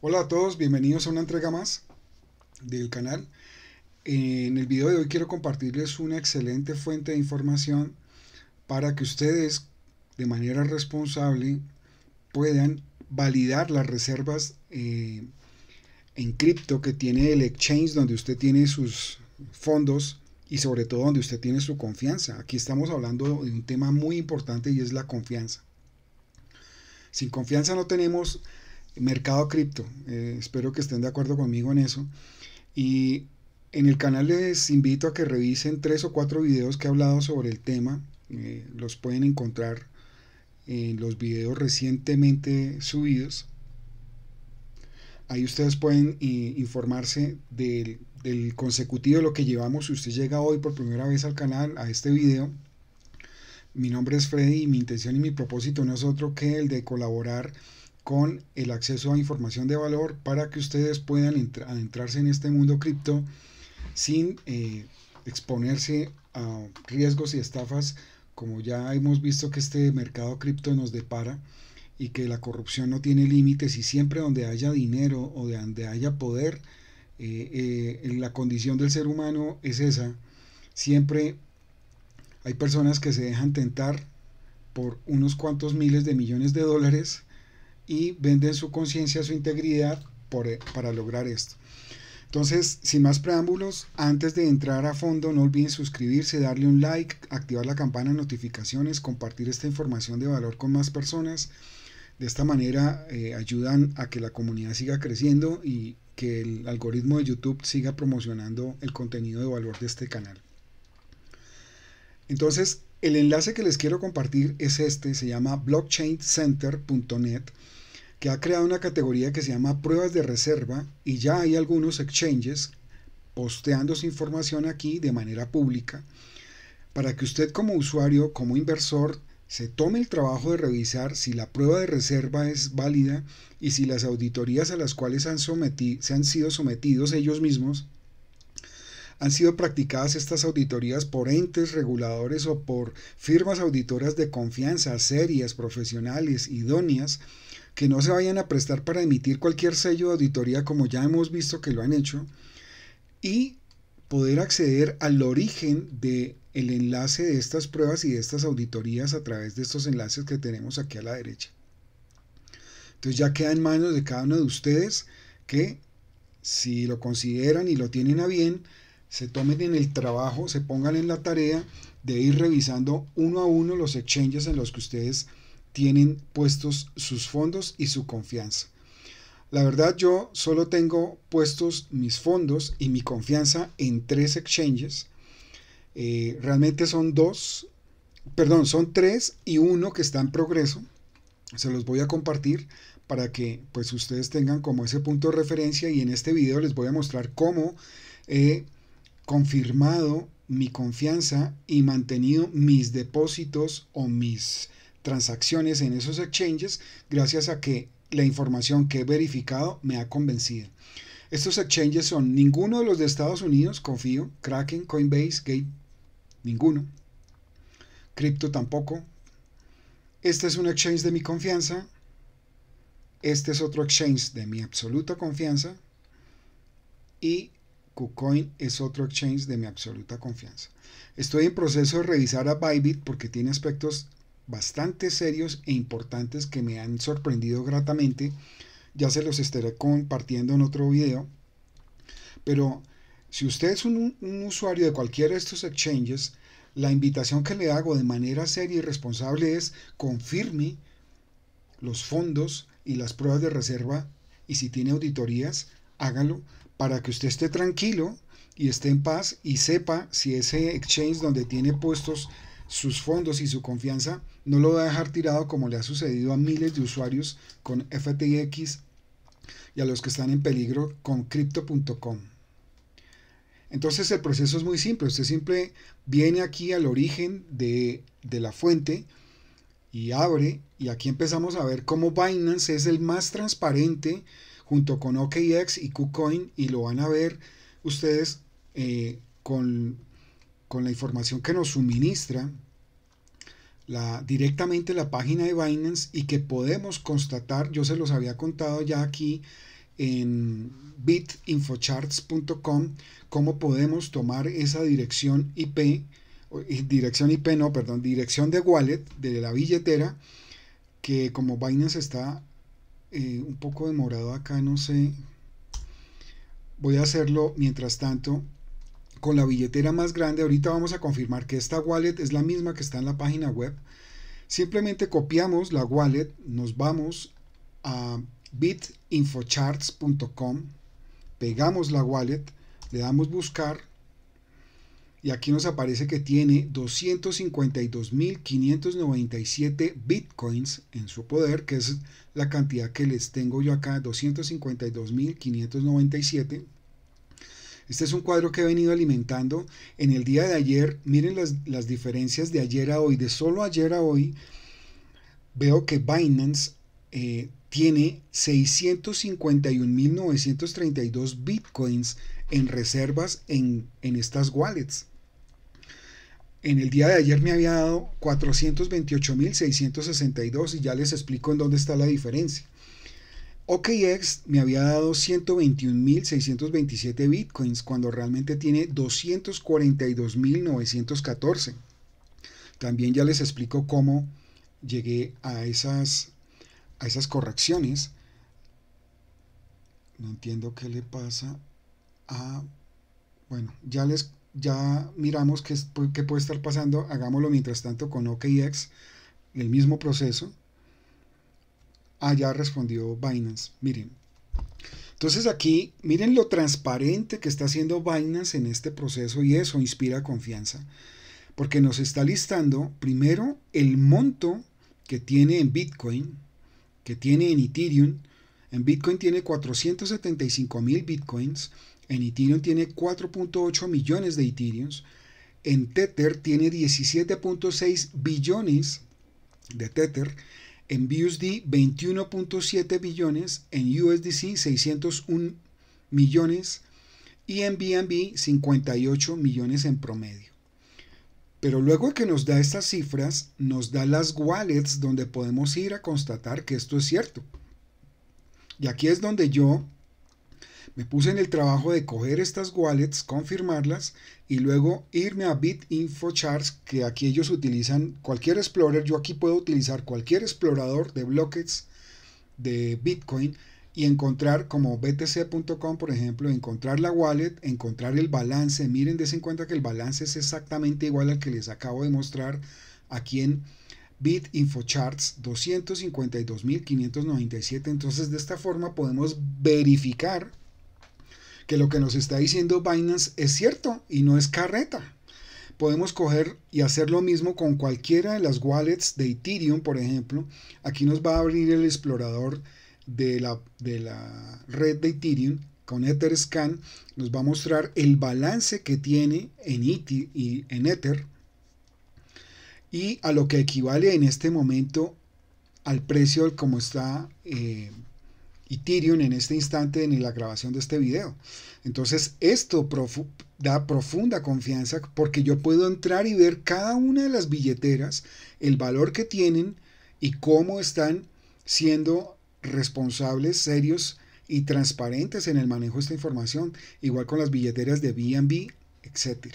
Hola a todos, bienvenidos a una entrega más del canal. En el video de hoy quiero compartirles una excelente fuente de información para que ustedes de manera responsable puedan validar las reservas eh, en cripto que tiene el exchange donde usted tiene sus fondos y sobre todo donde usted tiene su confianza. Aquí estamos hablando de un tema muy importante y es la confianza. Sin confianza no tenemos mercado cripto. Eh, espero que estén de acuerdo conmigo en eso. Y en el canal les invito a que revisen tres o cuatro videos que he hablado sobre el tema. Eh, los pueden encontrar en los videos recientemente subidos. Ahí ustedes pueden eh, informarse del, del consecutivo de lo que llevamos. Si usted llega hoy por primera vez al canal, a este video, mi nombre es Freddy y mi intención y mi propósito no es otro que el de colaborar con el acceso a información de valor para que ustedes puedan adentrarse en este mundo cripto sin eh, exponerse a riesgos y estafas como ya hemos visto que este mercado cripto nos depara y que la corrupción no tiene límites y siempre donde haya dinero o donde haya poder, eh, eh, la condición del ser humano es esa. Siempre hay personas que se dejan tentar por unos cuantos miles de millones de dólares y venden su conciencia, su integridad eh, para lograr esto. Entonces, sin más preámbulos, antes de entrar a fondo, no olviden suscribirse, darle un like, activar la campana de notificaciones, compartir esta información de valor con más personas. De esta manera eh, ayudan a que la comunidad siga creciendo y que el algoritmo de YouTube siga promocionando el contenido de valor de este canal. Entonces, el enlace que les quiero compartir es este, se llama blockchaincenter.net, que ha creado una categoría que se llama pruebas de reserva y ya hay algunos exchanges posteando su información aquí de manera pública para que usted como usuario, como inversor, se tome el trabajo de revisar si la prueba de reserva es válida y si las auditorías a las cuales se han sido sometidos ellos mismos han sido practicadas estas auditorías por entes reguladores o por firmas auditoras de confianza, serias, profesionales, idóneas, que no se vayan a prestar para emitir cualquier sello de auditoría como ya hemos visto que lo han hecho, y poder acceder al origen de el enlace de estas pruebas y de estas auditorías a través de estos enlaces que tenemos aquí a la derecha. Entonces ya queda en manos de cada uno de ustedes que si lo consideran y lo tienen a bien, se tomen en el trabajo, se pongan en la tarea de ir revisando uno a uno los exchanges en los que ustedes tienen puestos sus fondos y su confianza. La verdad yo solo tengo puestos mis fondos y mi confianza en tres exchanges. Eh, realmente son dos, perdón, son tres y uno que está en progreso. Se los voy a compartir para que pues ustedes tengan como ese punto de referencia y en este video les voy a mostrar cómo eh, confirmado mi confianza y mantenido mis depósitos o mis transacciones en esos exchanges gracias a que la información que he verificado me ha convencido. Estos exchanges son ninguno de los de Estados Unidos, confío, Kraken, Coinbase, Gate, ninguno. Crypto tampoco. Este es un exchange de mi confianza. Este es otro exchange de mi absoluta confianza. Y KuCoin es otro exchange de mi absoluta confianza. Estoy en proceso de revisar a Bybit porque tiene aspectos bastante serios e importantes que me han sorprendido gratamente. Ya se los estaré compartiendo en otro video. Pero si usted es un, un usuario de cualquiera de estos exchanges, la invitación que le hago de manera seria y responsable es confirme los fondos y las pruebas de reserva y si tiene auditorías, hágalo para que usted esté tranquilo y esté en paz y sepa si ese exchange donde tiene puestos sus fondos y su confianza no lo va a dejar tirado como le ha sucedido a miles de usuarios con FTX y a los que están en peligro con crypto.com. Entonces el proceso es muy simple, usted siempre viene aquí al origen de, de la fuente y abre y aquí empezamos a ver cómo Binance es el más transparente junto con OKX y KuCoin y lo van a ver ustedes eh, con, la información que nos suministra directamente la página de Binance y que podemos constatar, yo se los había contado ya aquí en bitinfocharts.com, cómo podemos tomar esa dirección IP, eh, dirección IP, no, perdón, dirección de wallet de la billetera, que como Binance está eh, un poco demorado acá, no sé. Voy a hacerlo mientras tanto con la billetera más grande. Ahorita vamos a confirmar que esta wallet es la misma que está en la página web. Simplemente copiamos la wallet, nos vamos a bitinfocharts.com, pegamos la wallet, le damos buscar y aquí nos aparece que tiene 252.597 bitcoins en su poder, que es la cantidad que les tengo yo acá, 252.597. Este es un cuadro que he venido alimentando en el día de ayer. Miren las, diferencias de ayer a hoy, de solo ayer a hoy. Veo que Binance eh, tiene 651.932 bitcoins en reservas en, en, estas wallets en el día de ayer me había dado 428.662 y ya les explico en dónde está la diferencia. OKX me había dado 121.627 bitcoins cuando realmente tiene 242.914. También ya les explico cómo llegué a esas, a esas correcciones. No entiendo qué le pasa a... Bueno, ya les ya miramos qué, puede estar pasando, hagámoslo mientras tanto con OKX, el mismo proceso. Allá respondió Binance, miren. Entonces aquí, miren lo transparente que está haciendo Binance en este proceso y eso inspira confianza, porque nos está listando primero el monto que tiene en Bitcoin, que tiene en Ethereum. En Bitcoin tiene 475 mil Bitcoins, en Ethereum tiene 4.8 millones de Ethereums. En Tether tiene 17.6 billones de Tether. En BUSD 21.7 billones. En USDC 601 millones. Y en BNB 58 millones en promedio. Pero luego que nos da estas cifras, nos da las wallets donde podemos ir a constatar que esto es cierto. Y aquí es donde yo me puse en el trabajo de coger estas wallets, confirmarlas y luego irme a BitInfoCharts, que aquí ellos utilizan cualquier explorer. Yo aquí puedo utilizar cualquier explorador de bloques de Bitcoin y encontrar como btc.com, por ejemplo, encontrar la wallet, encontrar el balance. Miren, de en cuenta que el balance es exactamente igual al que les acabo de mostrar aquí en BitInfoCharts 252.597. Entonces, de esta forma podemos verificar que lo que nos está diciendo Binance es cierto y no es carreta. Podemos coger y hacer lo mismo con cualquiera de las wallets de Ethereum, por ejemplo. Aquí nos va a abrir el explorador de la, de la red de Ethereum con EtherScan. Nos va a mostrar el balance que tiene en, eth y en Ether y a lo que equivale en este momento al precio como está eh, y Tyrion en este instante en la grabación de este video. Entonces esto da profunda confianza porque yo puedo entrar y ver cada una de las billeteras, el valor que tienen y cómo están siendo responsables, serios y transparentes en el manejo de esta información, igual con las billeteras de BNB, etc.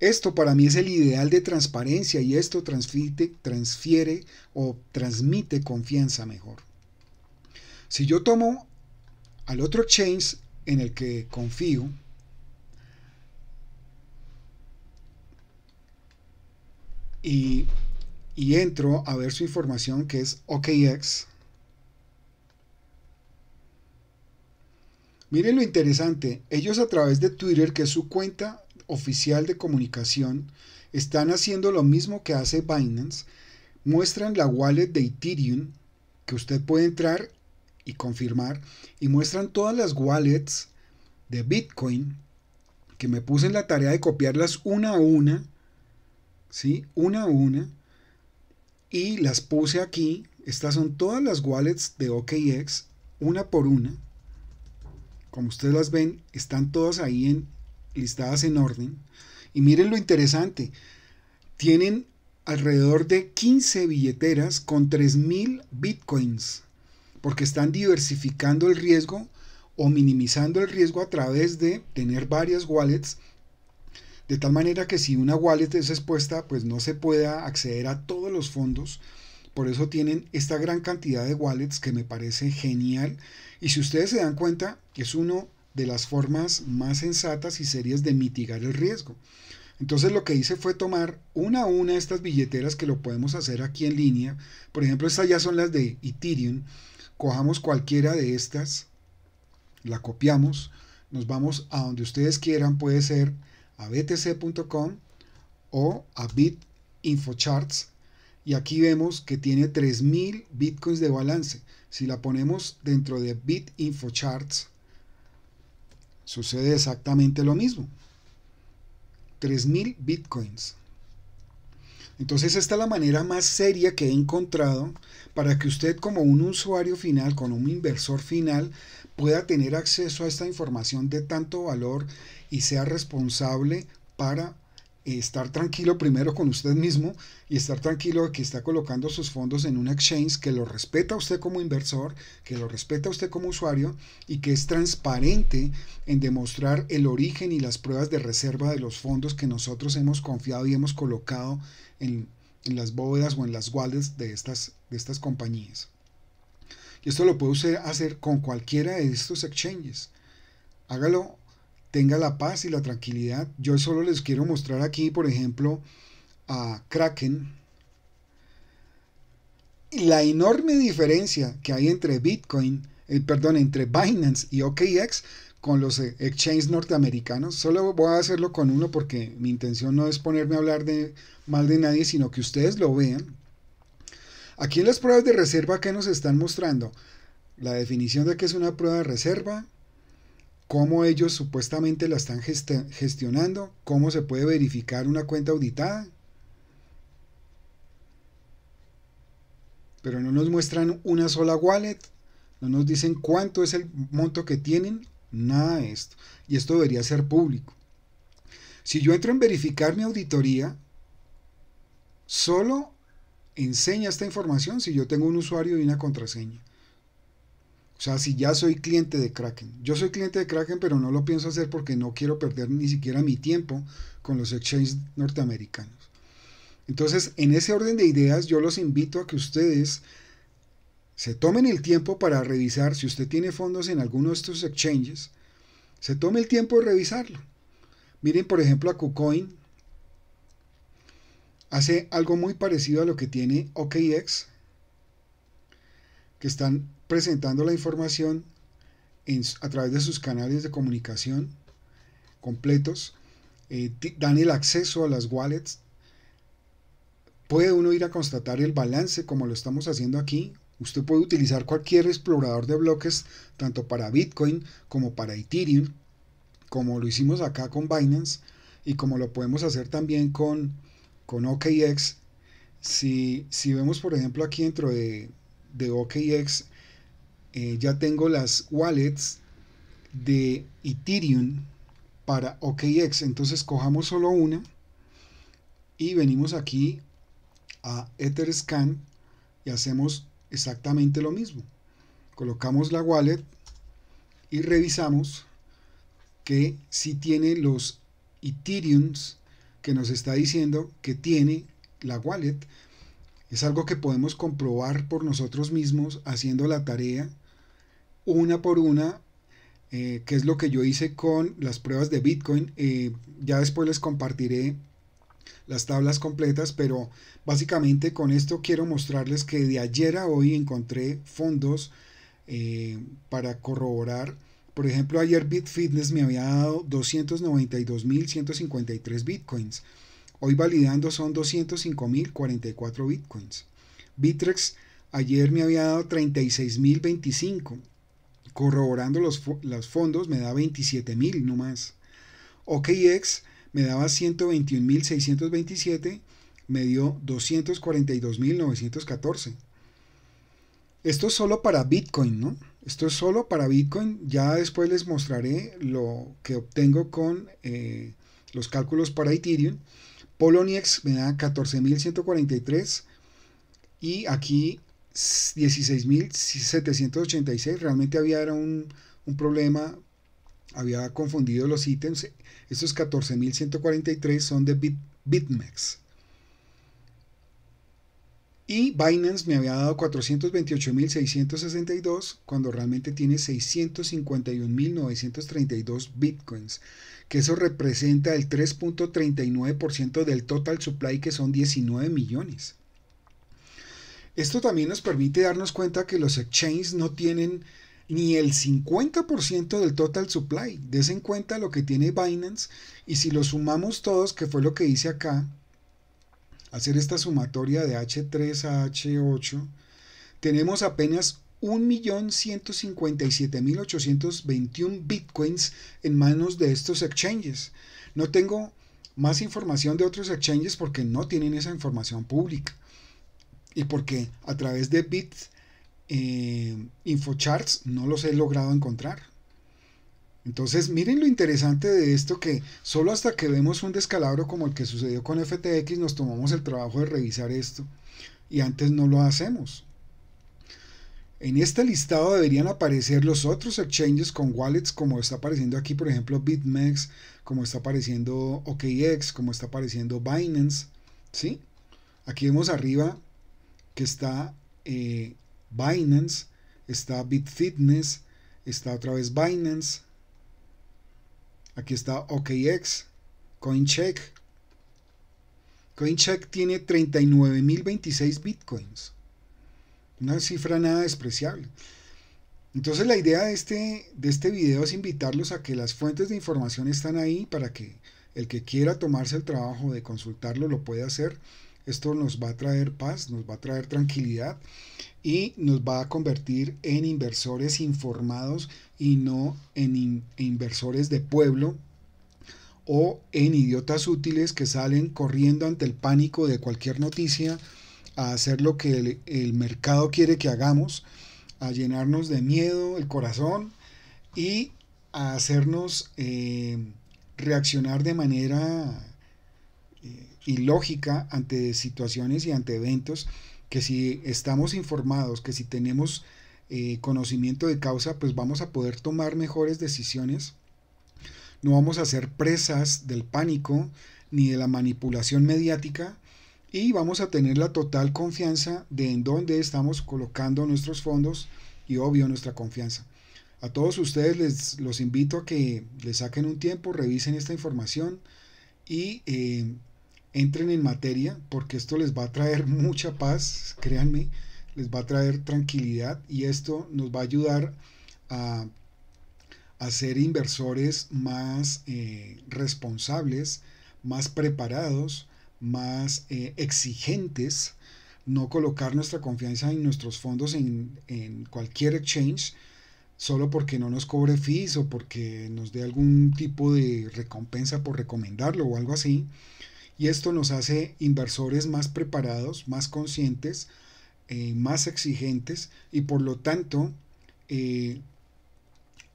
Esto para mí es el ideal de transparencia y esto transfiere o transmite confianza mejor. Si yo tomo al otro change en el que confío, y, y entro a ver su información que es OKX, Miren lo interesante, ellos a través de Twitter, que es su cuenta oficial de comunicación, están haciendo lo mismo que hace Binance, muestran la wallet de Ethereum, que usted puede entrar y confirmar y muestran todas las wallets de Bitcoin que me puse en la tarea de copiarlas una a una, ¿sí? Una a una y las puse aquí. Estas son todas las wallets de OKX, una por una. Como ustedes las ven, están todas ahí en, listadas en orden. Y miren lo interesante, tienen alrededor de 15 billeteras con 3.000 bitcoins porque están diversificando el riesgo o minimizando el riesgo a través de tener varias wallets de tal manera que si una wallet es expuesta, pues no se pueda acceder a todos los fondos. Por eso tienen esta gran cantidad de wallets que me parece genial. Y si ustedes se dan cuenta, que es una de las formas más sensatas y serias de mitigar el riesgo. Entonces lo que hice fue tomar una a una estas billeteras que lo podemos hacer aquí en línea. Por ejemplo, estas ya son las de Ethereum. Cojamos cualquiera de estas, la copiamos, nos vamos a donde ustedes quieran, puede ser a btc.com o a BitInfocharts y aquí vemos que tiene 3000 bitcoins de balance. Si la ponemos dentro de BitInfocharts sucede exactamente lo mismo. 3000 bitcoins. Entonces esta es la manera más seria que he encontrado para que usted como un usuario final, con un inversor final, pueda tener acceso a esta información de tanto valor y sea responsable para estar tranquilo primero con usted mismo y estar tranquilo de que está colocando sus fondos en un exchange que lo respeta usted como inversor, que lo respeta usted como usuario y que es transparente en demostrar el origen y las pruebas de reserva de los fondos que nosotros hemos confiado y hemos colocado en, las bóvedas o en las wallets de estas, de estas compañías. Y esto lo puede usted hacer con cualquiera de estos exchanges. Hágalo tenga la paz y la tranquilidad. Yo solo les quiero mostrar aquí, por ejemplo, a Kraken. La enorme diferencia que hay entre Bitcoin, el eh, perdón, entre Binance y OKX con los eh, exchanges norteamericanos. Solo voy a hacerlo con uno porque mi intención no es ponerme a hablar de mal de nadie, sino que ustedes lo vean. Aquí en las pruebas de reserva que nos están mostrando la definición de que es una prueba de reserva, cómo ellos supuestamente la están gestionando, cómo se puede verificar una cuenta auditada. Pero no nos muestran una sola wallet, no nos dicen cuánto es el monto que tienen, nada de esto. Y esto debería ser público. Si yo entro en verificar mi auditoría, solo enseña esta información si yo tengo un usuario y una contraseña. O sea, si ya soy cliente de Kraken. Yo soy cliente de Kraken, pero no lo pienso hacer porque no quiero perder ni siquiera mi tiempo con los exchanges norteamericanos. Entonces, en ese orden de ideas, yo los invito a que ustedes se tomen el tiempo para revisar, si usted tiene fondos en alguno de estos exchanges, se tome el tiempo de revisarlo. Miren, por ejemplo, a KuCoin hace algo muy parecido a lo que tiene OKX, que están presentando la información a través de sus canales de comunicación completos, eh, dan el acceso a las wallets. Puede uno ir a constatar el balance como lo estamos haciendo aquí. Usted puede utilizar cualquier explorador de bloques, tanto para Bitcoin como para Ethereum, como lo hicimos acá con Binance y como lo podemos hacer también con, con OKX. Si, si vemos, por ejemplo, aquí dentro de, de OKX, eh, ya tengo las wallets de Ethereum para OKX. Entonces cojamos solo una y venimos aquí a Etherscan y hacemos exactamente lo mismo. Colocamos la wallet y revisamos que si tiene los ethereum que nos está diciendo que tiene la wallet. Es algo que podemos comprobar por nosotros mismos haciendo la tarea una por una, eh, que es lo que yo hice con las pruebas de Bitcoin. Eh, ya después les compartiré las tablas completas, pero básicamente con esto quiero mostrarles que de ayer a hoy encontré fondos eh, para corroborar. Por ejemplo, ayer Bitfitness me había dado 292.153 bitcoins. Hoy validando son 205.044 bitcoins. Bitrex ayer me había dado 36.025 corroborando los, fondos me da 27.000 nomás. okx me daba 121.627, me dio 242.914. Esto es solo para Bitcoin, ¿no? Esto es solo para Bitcoin. Ya después les mostraré lo que obtengo con eh, los cálculos para Ethereum. Poloniex me da 14.143 y aquí 16.786 realmente había era un, problema, había confundido los ítems. Estos 14.143 son de BitMEX. Y Binance me había dado 428.662 cuando realmente tiene 651.932 bitcoins, que eso representa el 3.39% del total supply que son 19 millones. Esto también nos permite darnos cuenta que los exchanges no tienen ni el 50% del total supply. Des en cuenta lo que tiene Binance y si lo sumamos todos, que fue lo que hice acá, hacer esta sumatoria de H3 a H8, tenemos apenas 1.157.821 bitcoins en manos de estos exchanges. No tengo más información de otros exchanges porque no tienen esa información pública y porque a través de bit eh, info charts no los he logrado encontrar. Entonces, miren lo interesante de esto que solo hasta que vemos un descalabro como el que sucedió con FTX nos tomamos el trabajo de revisar esto y antes no lo hacemos. En este listado deberían aparecer los otros exchanges con wallets como está apareciendo aquí, por ejemplo, BitMEX, como está apareciendo OKX, como está apareciendo Binance, ¿sí? Aquí vemos arriba que está eh, Binance, está Bitfitness, está otra vez Binance, aquí está OKX, CoinCheck. CoinCheck tiene 39.026 bitcoins. Una cifra nada despreciable. Entonces la idea de este, de este video es invitarlos a que las fuentes de información están ahí para que el que quiera tomarse el trabajo de consultarlo lo pueda hacer esto nos va a traer paz, nos va a traer tranquilidad y nos va a convertir en inversores informados y no en inversores de pueblo o en idiotas útiles que salen corriendo ante el pánico de cualquier noticia a hacer lo que el, mercado quiere que hagamos, a llenarnos de miedo el corazón y a hacernos eh, reaccionar de manera y lógica ante situaciones y ante eventos que si estamos informados, que si tenemos eh, conocimiento de causa, pues vamos a poder tomar mejores decisiones. No vamos a ser presas del pánico ni de la manipulación mediática y vamos a tener la total confianza de en dónde estamos colocando nuestros fondos y obvio nuestra confianza. A todos ustedes les los invito a que le saquen un tiempo, revisen esta información y eh, entren en materia porque esto les va a traer mucha paz, créanme, les va a traer tranquilidad y esto nos va a ayudar a, a ser inversores más eh, responsables, más preparados, más eh, exigentes, no colocar nuestra confianza en nuestros fondos en, en cualquier exchange solo porque no nos cobre fees o porque nos dé algún tipo de recompensa por recomendarlo o algo así y esto nos hace inversores más preparados, más conscientes, eh, más exigentes y por lo tanto eh,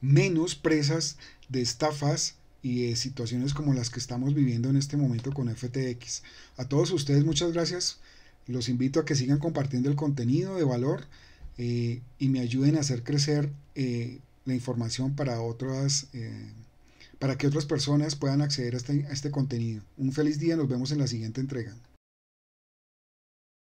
menos presas de estafas y de situaciones como las que estamos viviendo en este momento con FTX. A todos ustedes muchas gracias. Los invito a que sigan compartiendo el contenido de valor eh, y me ayuden a hacer crecer la información para otras para que otras personas puedan acceder a este, este contenido. Un feliz día, nos vemos en la siguiente entrega.